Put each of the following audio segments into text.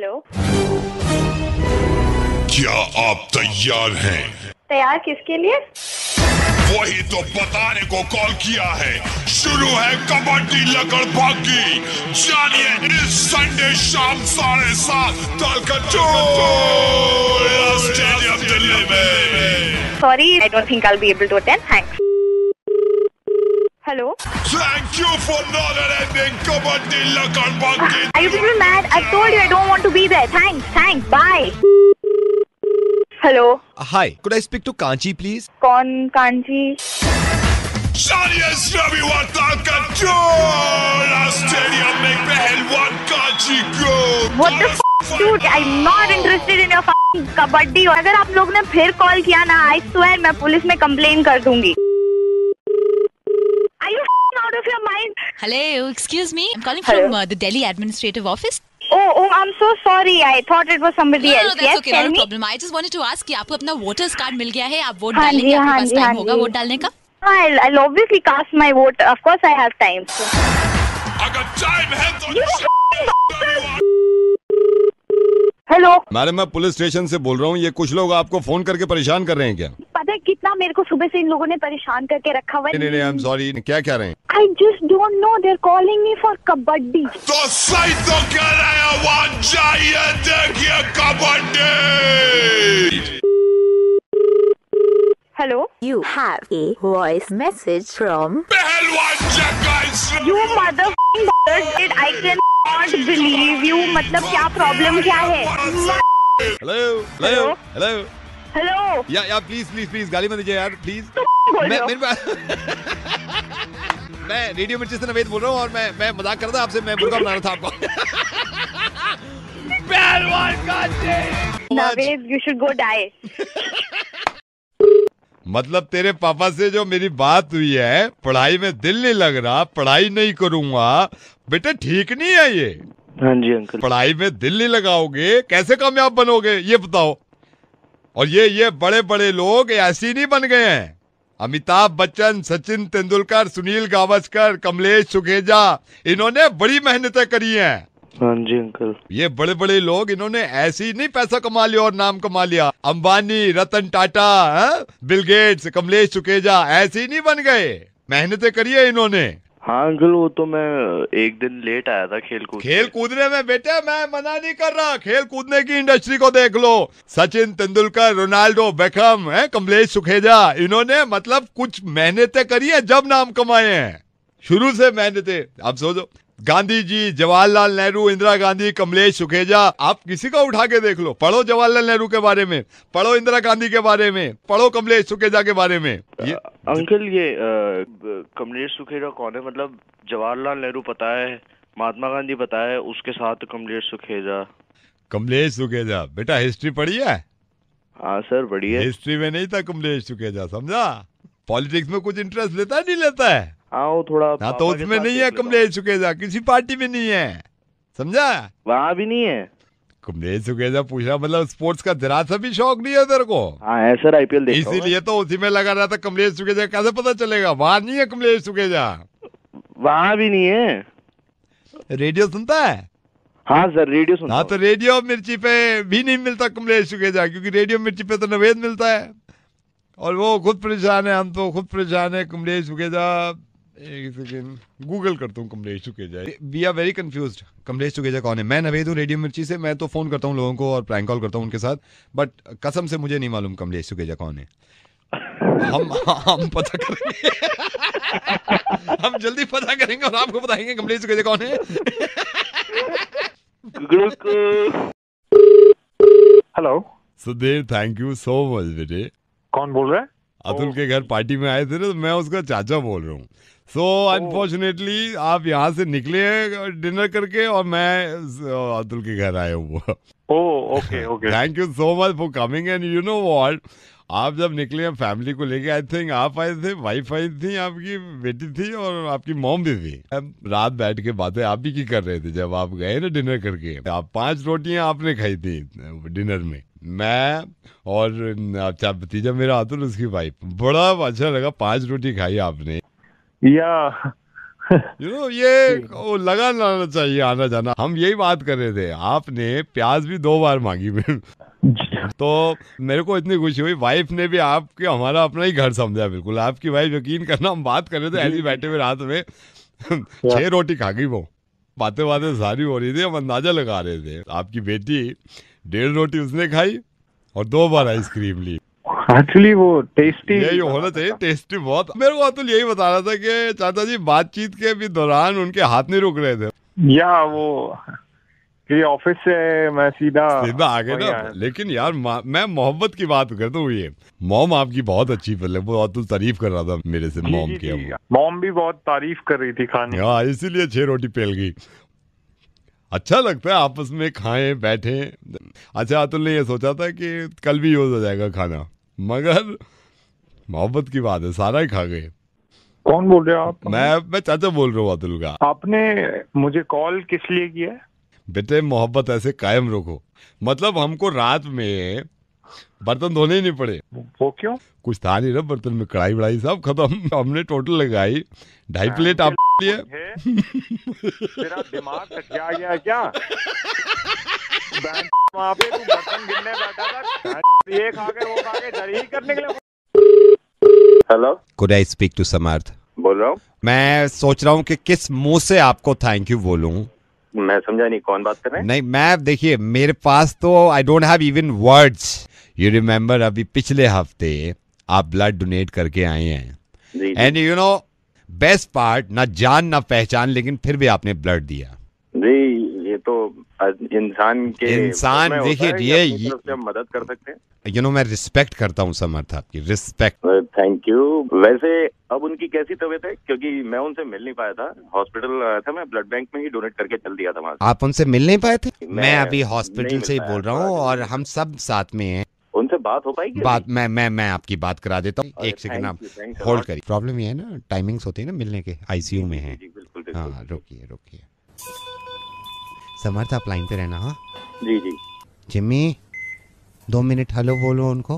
Hello क्या आप तैयार हैं तैयार किसके लिए वही तो बताने को कॉल किया है शुरू है कबड्डी लकड़ भागी जानिए इस संडे शाम साढ़े सात स्टेडियम दिल्ली में sorry I don't think I will be able to attend thanks hello thank you for not attending come on दिल I you be mad I told you I don't want to be there thanks thanks bye hello hi could I speak to Kanchi please कौन कांची कबड्डी अगर आप लोग ने फिर call किया ना I swear मैं पुलिस में कंप्लेन कर दूंगी Hello, excuse me. I'm calling Hello. from uh, the Delhi Administrative Office. Oh, oh, I'm so sorry. I thought it was somebody no, else. No, that's yes, okay. Not a problem. I just wanted to ask कि आपको अपना voters card मिल गया है आप vote हाँ डालेंगे आपके पास time होगा वोट डालने का I'll, I'll obviously cast my vote. Of course, I have time. So. अगर टाइम है तो हेलो मैडम मैं पुलिस स्टेशन से बोल रहा हूँ ये कुछ लोग आपको फोन करके परेशान कर रहे हैं क्या पता है कितना मेरे को सुबह से इन लोगों ने परेशान करके रखा हुआ है नहीं नहीं आई एम सॉरी क्या कह रहे हैं I just don't know there calling me for kabaddi तो सही तो कह रहे हैं kabaddi hello you have a voice message from you mother from I can not believe you मतलब क्या प्रॉब्लम क्या है? Hello? Hello? Hello? Hello? Hello yeah yeah please please please गाली मत दीजिए यार प्लीज तो मैं मेरे पास मैं रेडियो मिर्ची से नवेद बोल रहा हूँ और मैं मैं मजाक कर रहा था आपसे मैं बुरा रहा था आपको पहलवान का Naved you should go die मतलब तेरे पापा से जो मेरी बात हुई है पढ़ाई में दिल नहीं लग रहा पढ़ाई नहीं करूंगा बेटा ठीक नहीं है ये हाँ जी अंकल पढ़ाई में दिल नहीं लगाओगे कैसे कामयाब बनोगे ये बताओ और ये ये बड़े बड़े लोग ऐसे नहीं बन गए हैं अमिताभ बच्चन सचिन तेंदुलकर सुनील गावस्कर कमलेश सुखेजा इन्होंने बड़ी मेहनतें करी हैं हाँ जी अंकल ये बड़े बड़े लोग इन्होंने ऐसे ही नहीं पैसा कमा लिया और नाम कमा लिया अंबानी रतन टाटा हाँ, बिल गेट्स कमलेश सुखेजा ऐसे ही नहीं बन गए मेहनतें करी है इन्होंने हाँ अंकल वो तो मैं एक दिन लेट आया था खेल कूद खेल कूदने में बेटे मैं मना नहीं कर रहा खेल कूदने की इंडस्ट्री को देख लो सचिन तेंदुलकर रोनाल्डो बेकम है कमलेश सुखेजा इन्होंने मतलब कुछ मेहनतें करी है जब नाम कमाए हैं शुरू से मेहनतें आप सोचो गांधी जी जवाहरलाल नेहरू इंदिरा गांधी कमलेश सुखेजा आप किसी का उठा के देख लो पढ़ो जवाहरलाल नेहरू के बारे में पढ़ो इंदिरा गांधी के बारे में पढ़ो कमलेश सुखेजा के बारे में ये अंकल ये कमलेश सुखेजा कौन है मतलब जवाहरलाल नेहरू पता है महात्मा गांधी पता है उसके साथ कमलेश सुखेजा कमलेश सुखेजा बेटा हिस्ट्री पढ़ी है हाँ सर बढ़िया हिस्ट्री में नहीं था कमलेश सुखेजा समझा पॉलिटिक्स में कुछ इंटरेस्ट लेता है नहीं लेता है आओ थोड़ा ना हाँ, तो उसमें नहीं है कमलेश सुखेजा किसी पार्टी में नहीं है समझा वहाँ भी नहीं है कमलेश सुखेजा पूछा मतलब स्पोर्ट्स का जरा सा भी शौक नहीं है तेरे को हाँ, सर आईपीएल इसीलिए तो उसी में लगा रहा था कमलेश सुखेजा कैसे पता चलेगा वहाँ नहीं है कमलेश सुखेजा वहाँ भी नहीं है रेडियो सुनता है हाँ सर रेडियो सुनता हाँ तो रेडियो मिर्ची पे भी नहीं मिलता कमलेश सुखेजा क्योंकि रेडियो मिर्ची पे तो नवेद मिलता है और वो खुद परेशान है हम तो खुद परेशान है कमलेश सुखेजा गूगल करता हूँ Kamlesh Chukeja we are very confuse Kamlesh Chukeja कौन है मैं नवेद हूँ रेडियो मिर्ची से मैं तो फ़ोन करता हूँ लोगों को और प्रैंक कॉल करता हूँ उनके साथ बट कसम से मुझे नहीं मालूम कमलेश चुकेजा कौन है हम हम पता करेंगे हम जल्दी पता करेंगे और आपको बताएंगे कमलेश चुकेजा कौन है hello Sudhir thank you so much बेटे कौन बोल रहा है अतुल के घर पार्टी में आए थे ना तो मैं उसका चाचा बोल रहा हूँ सो अनफॉर्चुनेटली oh. आप यहाँ से निकले हैं डिनर करके और मैं अतुल के घर आया हूँ thank you so much for coming and you know wall आप जब निकले हैं फैमिली को लेके आई थिंक आप आए थे वाइफ आई थी आपकी बेटी थी और आपकी मोम भी थी रात बैठ के बातें आप ही की कर रहे थे जब आप गए ना डिनर करके आप पांच रोटियां आपने खाई थी डिनर में मैं और भतीजा मेरा आतुल उसकी वाइफ बड़ा अच्छा लगा पांच रोटी खाई आपने या यू नो ये वो लगा लाना चाहिए आना जाना हम यही बात कर रहे थे आपने प्याज भी दो बार मांगी तो मेरे को इतनी खुशी हुई वाइफ ने भी आपके हमारा अपना ही घर समझा बिल्कुल आपकी वाइफ यकीन करना हम बात कर रहे थे ऐसी बैठे हुए रात में छह रोटी खा गई वो बातें बातें सारी हो रही थी हम अंदाजा लगा रहे थे आपकी बेटी डेढ़ रोटी उसने खाई और दो बार आइसक्रीम ली एक्चुअली वो टेस्टी यही होना चाहिए टेस्टी बहुत मेरे को अतुल तो यही बता रहा था कि चाचा जी बातचीत के भी दौरान उनके हाथ नहीं रुक रहे थे या वो ऑफिस से मैं सीधा सीधा आगे ना लेकिन यार मैं मोहब्बत की बात करता हूँ ये मोम आपकी बहुत अच्छी फिल्म वो तो अतुल तारीफ कर रहा था मेरे से मोम के मोम भी बहुत तारीफ कर रही थी खाने हाँ इसीलिए छह रोटी पेल गई अच्छा लगता है आपस में खाएं बैठें अच्छा अतुल ने ये सोचा था कि कल भी यूज हो जाएगा खाना मगर मोहब्बत की बात है सारा ही खा गए कौन बोल रहे हो आप मैं मैं चाचा बोल रहा हूँ अतुल का आपने मुझे कॉल किस लिए किया बेटे मोहब्बत ऐसे कायम रखो मतलब हमको रात में बर्तन धोने ही नहीं पड़े वो क्यों कुछ था नहीं ना बर्तन में कढ़ाई वड़ाई सब खत्म हमने टोटल लगाई ढाई प्लेट आप हाँ, लिए तेरा दिमाग क्या गया क्या वहाँ पे तू बर्तन गिरने बैठा था ये खा के वो खा के जरी कर निकले hello could I speak to Samarth बोल रहा हूँ मैं सोच रहा हूँ कि किस मुंह से आपको थैंक यू बोलूँ मैं समझा नहीं कौन बात कर रहे हैं नहीं मैं देखिए मेरे पास तो I don't have even words you remember अभी पिछले हफ्ते आप ब्लड डोनेट करके आए हैं and you know best part ना जान ना पहचान लेकिन फिर भी आपने ब्लड दिया जी तो इंसान के इंसान देखिए ये मदद कर सकते हैं यू नो मैं रिस्पेक्ट करता हूँ समर्थ आपकी रिस्पेक्ट थैंक यू वैसे अब उनकी कैसी तबीयत है क्योंकि मैं उनसे मिल नहीं पाया था हॉस्पिटल था मैं ब्लड बैंक में ही डोनेट करके चल दिया था वहाँ आप उनसे मिल नहीं पाए थे मैं, मैं अभी हॉस्पिटल से ही बोल रहा हूँ और हम सब साथ में हैं उनसे बात हो पाएगी बात मैं मैं मैं आपकी बात करा देता हूँ एक सेकंड आप होल्ड करिए प्रॉब्लम ये है ना टाइमिंग्स होती है ना मिलने के आईसीयू में है हाँ रोकिए रोकिए समर्थ आप लाइन पे रहना हाँ जी जी जिम्मी दो मिनट हेलो बोलो उनको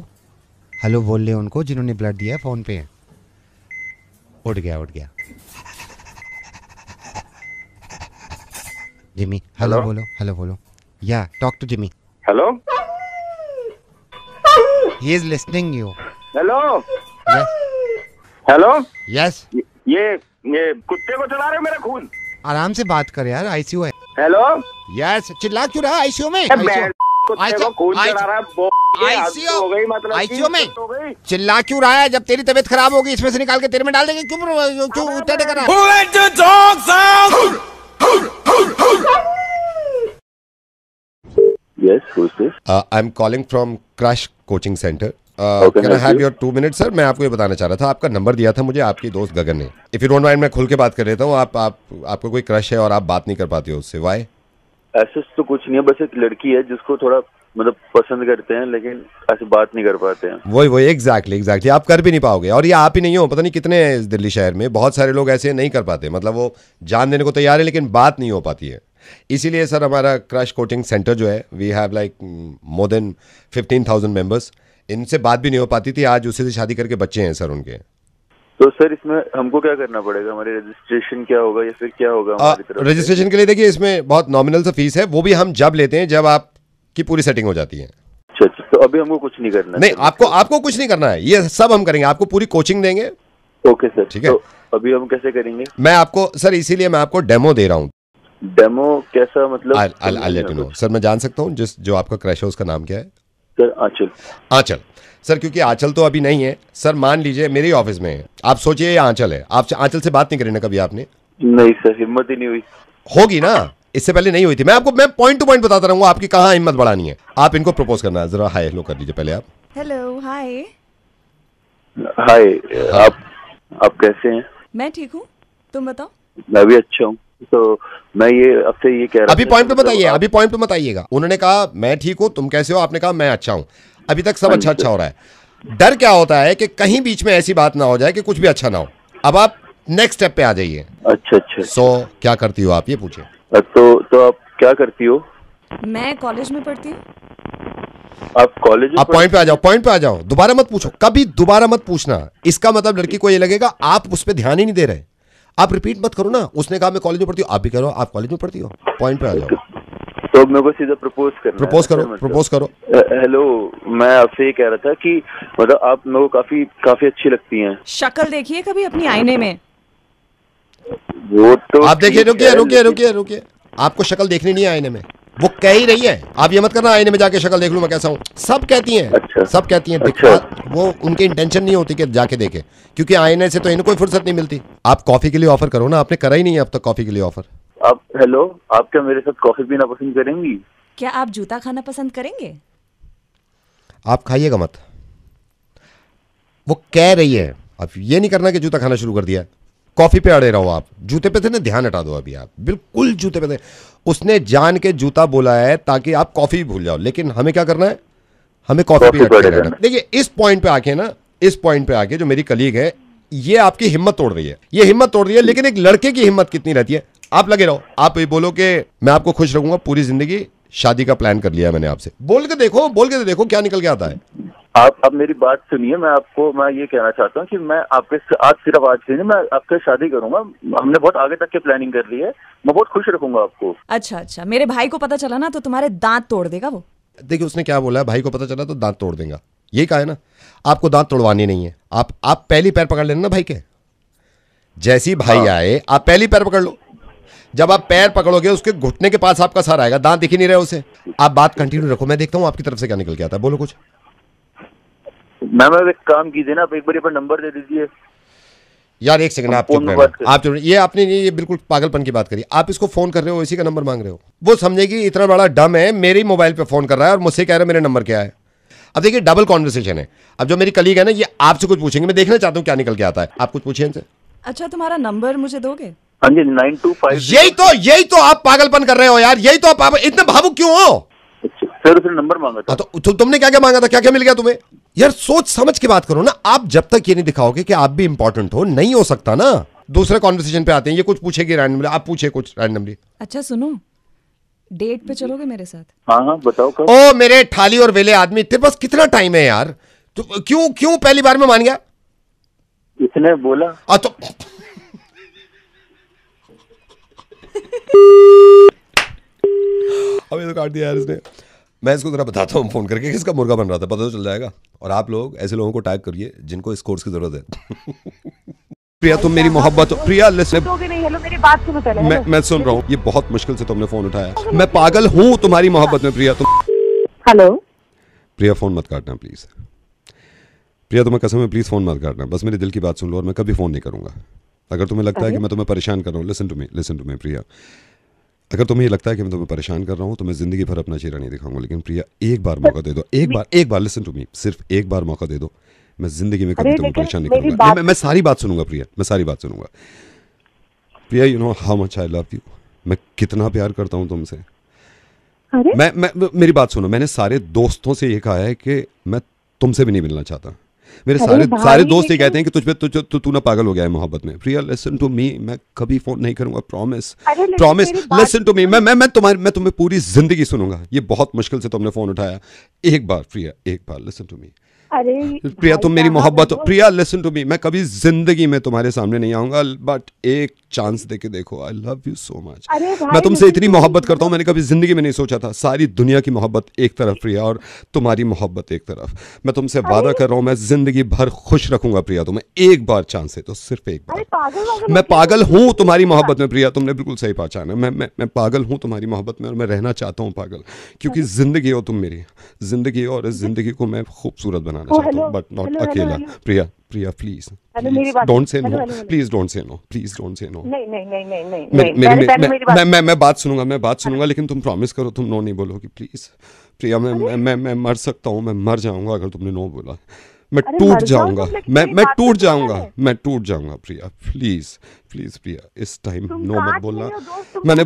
हेलो बोल ले उनको जिन्होंने ब्लड दिया है फ़ोन पे है उठ गया उठ गया जिमी हेलो बोलो हेलो बोलो yeah talk to Jimmy hello he is listening you hello hello yes ये ये कुत्ते को चला रहे हो मेरा खून आराम से बात कर यार आईसीयू है हेलो यस चिल्ला क्यों रहा आईसीओ में आईसीओ मतलब में चिल्ला क्यों रहा है जब तेरी तबीयत खराब होगी इसमें से निकाल के तेरे में डाल देंगे क्यों क्यों कर रहा है I am calling from crush coaching centre can I have your two minute sir मैं आपको ये बताना चाह रहा था आपका नंबर दिया था मुझे आपकी दोस्त गगन ने इफ यू डोंट माइंड मैं खुल के बात कर लेता हूँ आप आप आपको कोई क्रश है और आप बात नहीं कर पाते हो उससे वाई ऐसे तो कुछ नहीं है बस एक लड़की है जिसको थोड़ा मतलब पसंद करते हैं लेकिन ऐसे बात नहीं कर पाते हैं वही वही एग्जैक्टली एग्जैक्टली आप कर भी नहीं पाओगे और ये आप ही नहीं हो पता नहीं कितने हैं दिल्ली शहर में बहुत सारे लोग ऐसे नहीं कर पाते मतलब वो जान देने को तैयार है लेकिन बात नहीं हो पाती है इसीलिए सर हमारा क्रश कोचिंग सेंटर जो है we have like more than fifteen thousand members इनसे बात भी नहीं हो पाती थी आज उसी से शादी करके बच्चे हैं सर उनके तो सर इसमें हमको क्या करना पड़ेगा हमारे रजिस्ट्रेशन क्या होगा या फिर क्या होगा रजिस्ट्रेशन के लिए देखिए इसमें बहुत नॉमिनल सा फीस है वो भी हम जब लेते हैं जब आपकी पूरी सेटिंग हो जाती है अच्छा अच्छा तो अभी हमको कुछ नहीं करना नहीं आपको आपको कुछ नहीं करना है ये सब हम करेंगे आपको पूरी कोचिंग देंगे ओके सर ठीक है तो अभी हम कैसे करेंगे मैं आपको सर इसीलिए मैं आपको डेमो दे रहा हूँ डेमो कैसा मतलब I let you know sir मैं जान सकता हूँ जिस जो आपका क्रैश है उसका नाम क्या है सर आंचल आंचल सर क्योंकि आंचल तो अभी नहीं है सर मान लीजिए मेरे ऑफिस में है आप सोचिए आंचल है आप आंचल से बात नहीं करी ना कभी आपने नहीं सर हिम्मत ही नहीं हुई होगी ना इससे पहले नहीं हुई थी मैं आपको मैं पॉइंट टू पॉइंट बताता रहूंगा आपकी कहाँ हिम्मत बढ़ानी है आप इनको प्रपोज करना है जरा हाय हेलो कर लीजिए पहले आप हेलो हाय हाय आप आप कैसे हैं मैं ठीक हूँ तुम बताओ मैं भी अच्छा हूँ तो मैं ये अब से ये कह रहा अभी पॉइंट पे बताइए मतलब अभी पॉइंट पे बताइएगा उन्होंने कहा मैं ठीक हूँ तुम कैसे हो आपने कहा मैं अच्छा हूँ अभी तक सब अच्छा अच्छा हो रहा है डर क्या होता है कि कहीं बीच में ऐसी बात ना हो जाए कि कुछ भी अच्छा ना हो अब आप नेक्स्ट स्टेप पे आ जाइए अच्छा अच्छा सो क्या करती हो आप ये पूछे तो तो आप क्या करती हो मैं कॉलेज में पढ़ती हूँ आप कॉलेज आप पॉइंट पे आ जाओ पॉइंट पे आ जाओ दोबारा मत पूछो कभी दोबारा मत पूछना इसका मतलब लड़की को ये लगेगा आप उस पर ध्यान ही नहीं दे रहे आप रिपीट मत करो ना उसने कहा मैं कॉलेज में पढ़ती हूँ आप भी करो आप कॉलेज में पढ़ती हो पॉइंट पे आ जाओ तो मेरे को सीधा प्रपोज करना प्रपोज करो अच्छा, मतलब, प्रपोज करो हेलो मैं आपसे ये कह रहा था कि मतलब आप मेरे को काफी काफी अच्छी लगती हैं शक्ल देखिए कभी अपनी आईने में वो तो आप देखिए रुकिए रुकिए रुकिए रुकिए आपको शक्ल देखनी नहीं है आईने में वो कह ही रही है आप ये मत करना आईने में जाके शक्ल देख लू मैं कैसा हूँ सब कहती हैं अच्छा, सब कहती हैं अच्छा, वो उनकी इंटेंशन नहीं होती कि जाके देखे क्योंकि आईने से तो इनको कोई फुर्सत नहीं मिलती आप कॉफी के लिए ऑफर करो ना आपने करा ही नहीं है अब तक कॉफी के लिए ऑफर आप हेलो आप क्या मेरे साथ कॉफी पीना पसंद करेंगी क्या आप जूता खाना पसंद करेंगे आप खाइएगा मत वो कह रही है अब ये नहीं करना कि जूता खाना शुरू कर दिया कॉफी पे अड़े रहो आप जूते पे थे ना ध्यान हटा दो अभी आप बिल्कुल जूते पे थे उसने जान के जूता बोला है ताकि आप कॉफी भूल जाओ लेकिन हमें क्या करना है हमें कॉफी पे देखिए इस पॉइंट पे आके ना इस पॉइंट पे आके जो मेरी कलीग है ये आपकी हिम्मत तोड़ रही है ये हिम्मत तोड़ रही है लेकिन एक लड़के की हिम्मत कितनी रहती है आप लगे रहो आप ये बोलो कि मैं आपको खुश रखूंगा पूरी जिंदगी शादी का प्लान कर लिया मैंने आपसे बोल के देखो बोल के देखो क्या निकल के आता है आप अब मेरी बात सुनिए मैं आपको मैं ये कहना चाहता हूँ कि मैं आपके आज सिर्फ आज से मैं आपके शादी करूंगा हमने बहुत आगे तक की प्लानिंग कर ली है मैं बहुत खुश रखूंगा आपको अच्छा अच्छा मेरे भाई को पता चला ना तो तुम्हारे दांत तोड़ देगा वो देखिए उसने क्या बोला भाई को पता चला तो दांत तोड़ देगा ये कहा है ना आपको दांत तोड़वाने नहीं है आप आप पहली पैर पकड़ लेना ना भाई के जैसी भाई हाँ। आए आप पहली पैर पकड़ लो जब आप पैर पकड़ोगे उसके घुटने के पास आपका सर आएगा दांत दिख ही नहीं रहे उसे आप बात कंटिन्यू रखो मैं देखता हूँ आपकी तरफ से क्या निकल के आता है बोलो कुछ मैम एक काम कीजिए ना आप एक बार अपना नंबर दे दीजिए यार एक सेकंड आप आप चुप ये आपने ये बिल्कुल पागलपन की बात करी आप इसको फोन कर रहे हो इसी का नंबर मांग रहे हो वो समझेगी इतना बड़ा डम है मेरे मोबाइल पे फोन कर रहा है और मुझसे कह रहा है मेरे नंबर क्या है अब देखिए डबल कॉन्वर्सेशन है अब जो मेरी कलीग है ना ये आपसे कुछ पूछेंगे मैं देखना चाहता हूँ क्या निकल के आता है आप कुछ पूछिए इनसे अच्छा तुम्हारा नंबर मुझे दोगे हाँ जी नाइन टू फाइव यही तो यही तो आप पागलपन कर रहे हो यार यही तो आप इतने भावुक क्यों हो सर अच्छा, उसने नंबर मांगा था हाँ, तो तुमने क्या क्या मांगा था क्या क्या मिल गया तुम्हें यार सोच समझ के बात करो ना आप जब तक ये नहीं दिखाओगे कि आप भी इंपॉर्टेंट हो नहीं हो सकता ना दूसरे कॉन्वर्सेशन पे आते हैं ये कुछ पूछेगी रैंडमली आप पूछे कुछ रैंडमली अच्छा सुनो डेट पे चलोगे मेरे साथ हाँ हाँ बताओ कब ओ मेरे ठाली और वेले आदमी तेरे पास कितना टाइम है यार तो क्यों क्यों पहली बार में मान गया इसने बोला आ, तो अभी तो काट दिया यार इसने मैं इसको ज़रा बताता हूँ फ़ोन करके किसका मुर्गा बन रहा था पता तो चल जाएगा और आप लोग ऐसे लोगों को टैग करिए जिनको इस कोर्स की ज़रूरत है प्रिया तुम मेरी मोहब्बत प्रिया लिसन तो मेरी बात सुनो पहले मैं मैं सुन रहा हूँ ये बहुत मुश्किल से तुमने फोन उठाया तो मैं पागल हूँ तुम्हारी मोहब्बत में प्रिया तुम हेलो प्रिया फोन मत काटना प्लीज प्रिया तुम्हें कसम है प्लीज फोन मत काटना बस मेरे दिल की बात सुन लो और मैं कभी फोन नहीं करूंगा अगर तुम्हें लगता है कि मैं तुम्हें परेशान कर रहा हूँ listen to me listen to me Priya अगर तुम्हें ये लगता है कि मैं तुम्हें परेशान कर रहा हूँ तो मैं जिंदगी भर अपना चेहरा नहीं दिखाऊंगा लेकिन प्रिया एक बार मौका दे दो एक बार एक बार लिसन टू मी सिर्फ एक बार मौका दे दो मैं जिंदगी में कभी तुमको परेशान नहीं करूंगा मैं, मैं सारी बात सुनूंगा प्रिया मैं सारी बात सुनूंगा Priya you know how much I love you मैं कितना प्यार करता हूं तुमसे मैं, मैं मेरी बात सुनो मैंने सारे दोस्तों से ये कहा है कि मैं तुमसे भी नहीं मिलना चाहता मेरे सारे सारे दोस्त ये कहते हैं कि तुझे तू तु, तू ना पागल हो गया है मोहब्बत में प्रिया लिसन टू मी मैं कभी फोन नहीं करूंगा promise promise listen to me मैं मैं मैं तुम्हारी मैं तुम्हें पूरी जिंदगी सुनूंगा ये बहुत मुश्किल से तुमने फोन उठाया एक बार प्रिया एक बार लिसन टू मी अरे प्रिया तुम मेरी मोहब्बत हो प्रिया लिसन टू मी मैं कभी जिंदगी में तुम्हारे सामने नहीं आऊंगा बट एक चांस देके देखो I love you so much मैं तुमसे इतनी तो मोहब्बत करता हूँ मैंने कभी जिंदगी में नहीं सोचा था सारी दुनिया की मोहब्बत एक तरफ प्रिया और तुम्हारी मोहब्बत एक तरफ मैं तुमसे वादा कर रहा हूँ मैं जिंदगी भर खुश रखूंगा प्रिया तुम्हें एक बार चांस है तो सिर्फ एक बार मैं पागल हूँ तुम्हारी मोहब्बत में प्रिया तुमने बिल्कुल सही पहचाना मैं मैं पागल हूँ तुम्हारी मोहब्बत में और मैं रहना चाहता हूँ पागल क्योंकि जिंदगी हो तुम मेरी जिंदगी हो और इस जिंदगी को मैं खूबसूरत बना सुनाना चाहता हूँ बट नॉट अकेला Priya Priya please don't say no please don't say no please don't say no मैं मैं मैं बात सुनूंगा मैं बात सुनूंगा लेकिन तुम प्रॉमिस करो तुम नो नहीं बोलोगी प्लीज प्रिया मैं मैं मैं मर सकता हूँ मैं मर जाऊंगा अगर तुमने नो बोला मैं टूट जाऊंगा मैं मैं टूट जाऊंगा मैं टूट जाऊंगा प्रिया प्लीज प्लीज प्रिया इस टाइम नो मत बोलना मैंने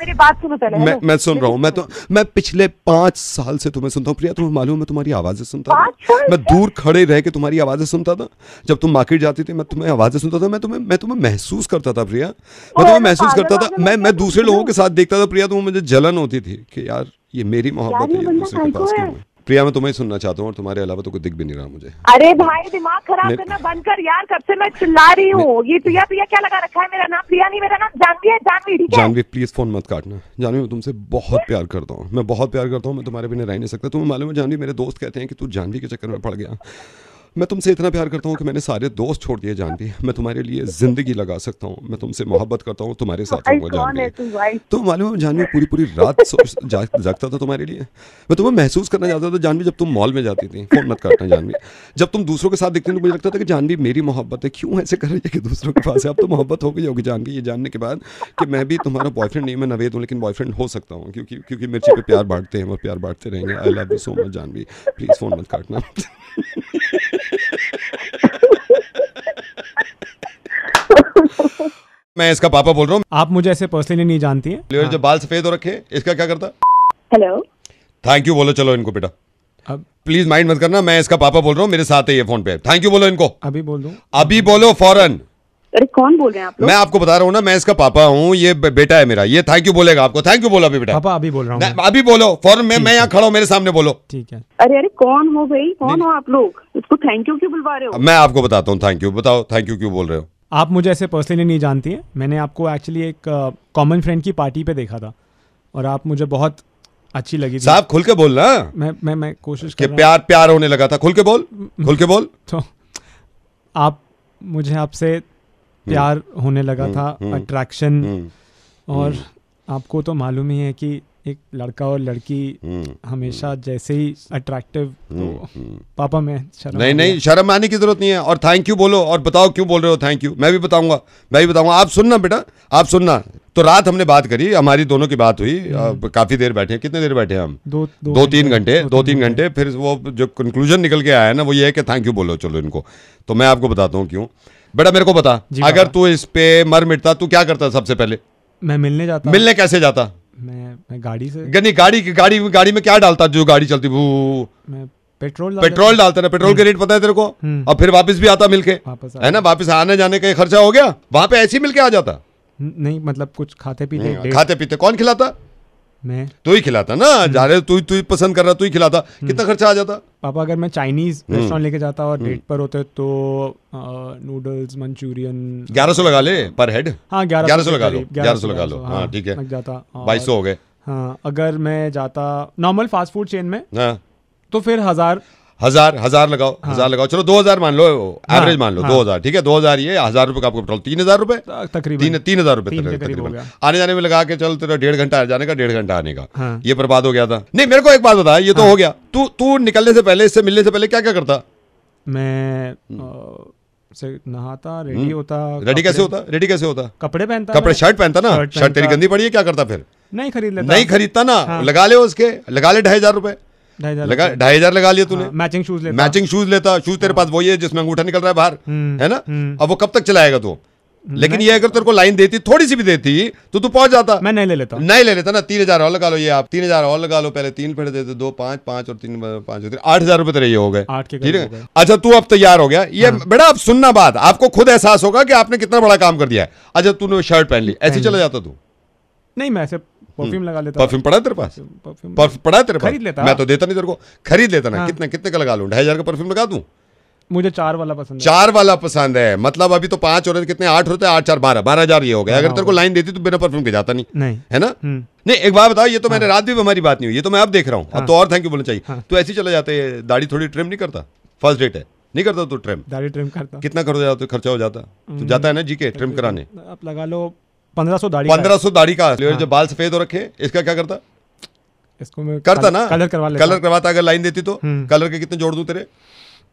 मेरी बात सुनो पहले मैं मैं सुन रहा हूँ मैं तो मैं पिछले पांच साल से तुम्हें सुनता हूँ प्रिया तुम्हें मालूम मैं तुम्हारी आवाजें सुनता था मैं दूर खड़े रह के तुम्हारी आवाजें सुनता था जब तुम मार्केट जाती थी मैं तुम्हें आवाजें सुनता था मैं तुम्हें मैं तुम्हें महसूस करता था प्रिया मैं तुम्हें महसूस करता था मैं मैं दूसरे लोगों के साथ देखता था प्रिया तुम्हें मुझे जलन होती थी कि यार ये मेरी मोहब्बत है दूसरे के पास क्यों है प्रिया मैं तुम्हें सुनना चाहता हूँ और तुम्हारे अलावा तो कोई दिख भी नहीं रहा मुझे अरे भाई दिमाग खराब करना बंद कर यार कब से मैं चिल्ला रही हूँ ये प्रिया प्रिया क्या लगा रखा है मेरा नाम प्रिया नहीं मेरा नाम जानवी है जानवी ठीक है जानवी प्लीज फोन मत काटना जानवी मैं तुमसे बहुत प्यार करता हूँ मैं बहुत प्यार करता हूँ मैं तुम्हारे बिना रह नहीं सकता तुम्हें मालूम है जानवी मेरे दोस्त कहते हैं कि तू जानवी के चक्कर में पड़ गया मैं तुमसे इतना प्यार करता हूँ कि मैंने सारे दोस्त छोड़ दिए जान भी मैं तुम्हारे लिए जिंदगी लगा सकता हूँ मैं तुमसे मोहब्बत करता हूँ तुम्हारे साथ रहूँगा तो मालूम है जानवी पूरी पूरी रात जागता था तुम्हारे लिए मैं तुम्हें महसूस करना चाहता था जानवी जब तुम मॉल में जाती थी फोन मत करना जानवी जब तुम दूसरों के साथ देखते थे तो मुझे लगता था कि जानवी मेरी मोहब्बत है क्यों ऐसे कर रही है कि दूसरों के पास है अब तो मोहब्बत हो गई होगी जानवी ये जानने के बाद कि मैं भी तुम्हारा बॉयफ्रेंड नहीं मैं नवेद हूँ लेकिन बॉयफ्रेंड हो सकता हूँ क्योंकि क्योंकि मेरे चीज पर प्यार बांटते हैं और प्यार बांटते रहेंगे I love you so much Janvi please phone मत काटना मैं इसका पापा बोल रहा हूँ आप मुझे ऐसे पर्सनली नहीं जानती है हाँ। जो बाल सफेद हो रखे इसका क्या करता हेलो थैंक यू बोलो चलो इनको बेटा अब प्लीज माइंड मत करना मैं इसका पापा बोल रहा हूँ मेरे साथ है ये फोन पे थैंक यू बोलो इनको अभी बोल दू अभी बोलो फॉरन अरे कौन बोल रहे हैं आप लोग मैं आपको बता रहा हूँ ना मैं इसका पापा हूँ ये बेटा है मेरा ये थैंक यू बोलेगा आपको थैंक यू बोलो अभी बेटा पापा अभी बोल रहा हूँ अभी बोलो फॉरन में मैं यहाँ खड़ा हूँ मेरे सामने बोलो ठीक है अरे अरे कौन हो भाई कौन हो आप लोग उसको थैंक यू क्यों बुलवा रहे हो मैं आपको बताता हूँ थैंक यू बताओ थैंक यू क्यों बोल रहे हो आप मुझे ऐसे पर्सनली नहीं जानती हैं मैंने आपको एक्चुअली एक कॉमन फ्रेंड की पार्टी पे देखा था और आप मुझे बहुत अच्छी लगी थी साहब खुल के बोल ना मैं मैं मैं कोशिश कि प्यार प्यार होने लगा था खुल के बोल खुल के बोल तो आप मुझे आपसे हम्म। प्यार होने लगा हम्म। था अट्रैक्शन हम्म। और आपको तो मालूम ही है कि एक लड़का और लड़की हमेशा जैसे ही अट्रैक्टिव तो पापा मैं शर्म नहीं नहीं शर्म आने की जरूरत नहीं है और थैंक यू बोलो और बताओ क्यों बोल रहे हो थैंक यू मैं भी बताऊंगा मैं भी बताऊंगा आप सुनना बेटा आप सुनना तो रात हमने बात करी हमारी दोनों की बात हुई काफी देर बैठे कितने देर बैठे हम दो दो, तीन घंटे दो तीन घंटे फिर वो जो कंक्लूजन निकल के आया ना वो ये है कि थैंक यू बोलो चलो इनको तो मैं आपको बताता हूँ क्यों बेटा मेरे को बता अगर तू इस पे मर मिटता तू क्या करता सबसे पहले मैं मिलने जाता मिलने कैसे जाता मैं मैं गाड़ी से नहीं गाड़ी गाड़ी गाड़ी में क्या डालता जो गाड़ी चलती वो मैं पेट्रोल पेट्रोल डालता ना पेट्रोल के रेट पता है तेरे को हम्म। और फिर वापस भी आता मिलके है ना वापस आने जाने का खर्चा हो गया वहां पे ऐसे ही मिलके आ जाता नहीं मतलब कुछ खाते पीते खाते पीते कौन खिलाता मैं तो ही खिलाता ना हम्म। जा रहे तू तू ही पसंद कर रहा तू ही खिलाता हम्म। कितना खर्चा आ जाता पापा अगर मैं चाइनीज रेस्टोरेंट हम्म। लेके जाता और डेट पर होते तो नूडल्स मंचूरियन ग्यारह सौ लगा ले पर हेड हाँ ग्यारह सौ लगा लो ग्यारह सौ लगा लो हाँ, हाँ ठीक है जाता बाईस सौ हो गए हाँ अगर मैं जाता नॉर्मल फास्ट फूड चेन में हाँ। तो फिर हजार हजार हजार लगाओ हाँ। हजार लगाओ चलो दो हजार मान लो एवरेज हाँ, मान लो हाँ। दो हजार ठीक है दो हजार ये हजार रुपए का आपको पेट्रोल तीन हजार रुपए तीन तीन हजार रुपए आने जाने में लगा के चल तेरा डेढ़ घंटा जाने का डेढ़ घंटा आने का हाँ। ये बर्बाद हो गया था नहीं मेरे को एक बात बता ये तो हाँ। हो गया तू तू निकलने से पहले इससे मिलने से पहले क्या क्या करता मैं हम्म। से नहाता रेडी हम्म। होता रेडी कैसे होता रेडी कैसे होता कपड़े पहनता कपड़े शर्ट पहनता ना शर्ट तेरी गंदी पड़ी है क्या करता फिर नहीं खरीद लेता नहीं खरीदता ना हाँ। लगा ले उसके लगा ले ढाई हजार रुपए ढाई हजार लगा लिया हाँ, तूने मैचिंग शूज लेता मैचिंग शूज लेता शूज तेरे हाँ। पास वही है जिसमें अंगूठा निकल रहा है बाहर हम्म, है ना हम्म। अब वो कब तक चलाएगा तू लेकिन ये अगर तेरे को लाइन देती थोड़ी सी भी देती तो तू पहुंच जाता मैं नहीं ले लेता नहीं ले लेता ना तीन हजार और लगा लो ये आप तीन हजार और लगा लो पहले तीन फिर देते दो पांच पांच और तीन पांच आठ हजार रुपए तेरे ये हो गए ठीक है अच्छा तू अब तैयार हो गया ये हाँ। बेटा आप सुनना बात आपको खुद एहसास होगा कि आपने कितना बड़ा काम कर दिया है अच्छा तूने शर्ट पहन ली ऐसे चला जाता तू नहीं मैं ऐसे परफ्यूम हम्म। लगा लेता परफ्यूम पड़ा तेरे पास परफ्यूम पड़ा तेरे पास खरीद लेता मैं तो देता नहीं तेरे को खरीद लेता ना हाँ। कितने कितने का लगा ढाई हजार का परफ्यूम लगा मुझे चार वाला पसंद चार वाला पसंद है मतलब अभी तो पांच हो कितने आठ होते आठ चार बारह बारह हजार ये हो गया अगर हाँ, तेरे को हाँ। लाइन देती तो बिना परफ्यूम के जाता नहीं, नहीं। है ना हम्म। नहीं एक बात बताओ ये तो मैंने रात भी हमारी बात नहीं हुई ये तो मैं अब देख रहा हूँ अब तो और थैंक यू बोलना चाहिए तू ऐसे चला जाते दाढ़ी थोड़ी ट्रिम नहीं करता फर्स्ट डेट है नहीं करता तू ट्रिम दाढ़ी ट्रिम करता कितना खर्चा हो जाता हम्म। जाता है ना जी के ट्रिम कराने आप लगा लो दाढ़ी का हाँ। जो बाल सफेद हो रखे इसका क्या करता इसको मैं करता ना कलर करवा कलर करवाता अगर लाइन देती तो हम्म। कलर के कितने जोड़ दू तेरे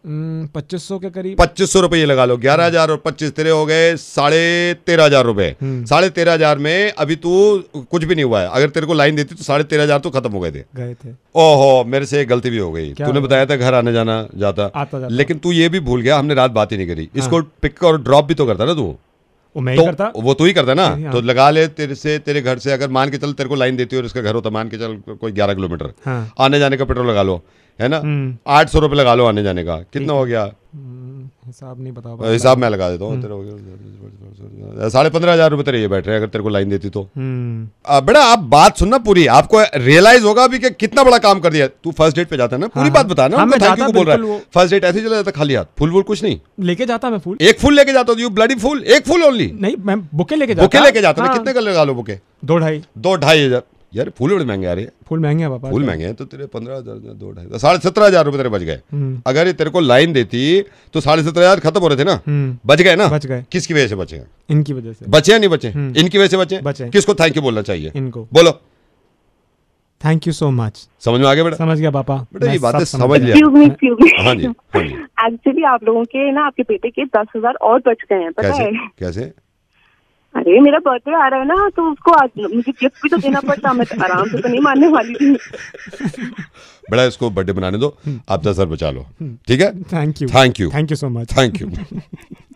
हम्म, पच्चीस सौ के करीब पच्चीस सौ रुपये लगा लो ग्यारह हम्म। हजार और पच्चीस तेरे हो गए साढ़े तेरह हजार रुपए साढ़े तेरह हजार में अभी तू कुछ भी नहीं हुआ है अगर तेरे को लाइन देती तो साढ़े तेरह हजार तो खत्म हो गए थे गए थे ओहो मेरे से एक गलती भी हो गई तूने बताया था घर आने जाना जाता, आता जाता लेकिन तू ये भी भूल गया हमने रात बात ही नहीं करी हाँ। इसको पिक और ड्रॉप भी तो करता ना तू वो मैं ही तो करता वो तू ही करता ना हाँ। तो लगा ले तेरे से तेरे घर से अगर मान के चल तेरे को लाइन देती हो और इसका घर होता तो मान के चल कोई ग्यारह किलोमीटर हाँ। आने जाने का पेट्रोल लगा लो है ना हम्म। आठ सौ रुपये लगा लो आने जाने का कितना हो गया हम्म। हिसाब नहीं बता पा हिसाब मैं लगा देता हूँ साढ़े पंद्रह हजार रुपए तेरे बैठ रहे अगर तेरे को लाइन देती तो हम्म। बेटा आप बात सुनना पूरी आपको रियलाइज होगा अभी कि कितना बड़ा काम कर दिया तू फर्स्ट डेट पे जाता है ना पूरी हाँ, बात बता ना थैंक हाँ, यू बोल रहा है फर्स्ट डेट ऐसे चला जाता खाली हाथ फूल वूल कुछ नहीं लेके जाता मैं फूल एक फूल लेके जाता यू ब्लडी फूल एक फूल ओनली नहीं मैं बुके लेके जाता बुके लेके जाता हाँ। कितने का लगा लो बुके दो ढाई दो ढाई हजार यार फूल बड़े महंगे आ रहे फूल महंगे हैं पापा फूल महंगे हैं तो तेरे पंद्रह हजार दो ढाई साढ़े सत्रह हजार रुपए तेरे बच गए हम्म। अगर ये तेरे को लाइन देती तो साढ़े सत्रह हजार खत्म हो रहे थे ना हम्म। बच गए ना बच गए किसकी वजह से बचे इनकी वजह से बचे नहीं बचे हम्म। इनकी वजह से बचे बचे किसको थैंक यू बोलना चाहिए इनको बोलो थैंक यू सो मच समझ में आ गया बेटा समझ गया पापा बेटा ये बातें समझ लिया हाँ जी एक्चुअली हाँ आप लोगों के ना आपके बेटे के दस हजार और बच गए हैं पता है कैसे अरे मेरा बर्थडे आ रहा है ना तो उसको आज मुझे गिफ्ट भी तो देना पड़ता मैं तो आराम से तो नहीं मानने वाली थी बड़ा इसको बर्थडे बनाने दो हम्म। आप दस हजार बचा लो ठीक है thank you thank you thank you so much thank you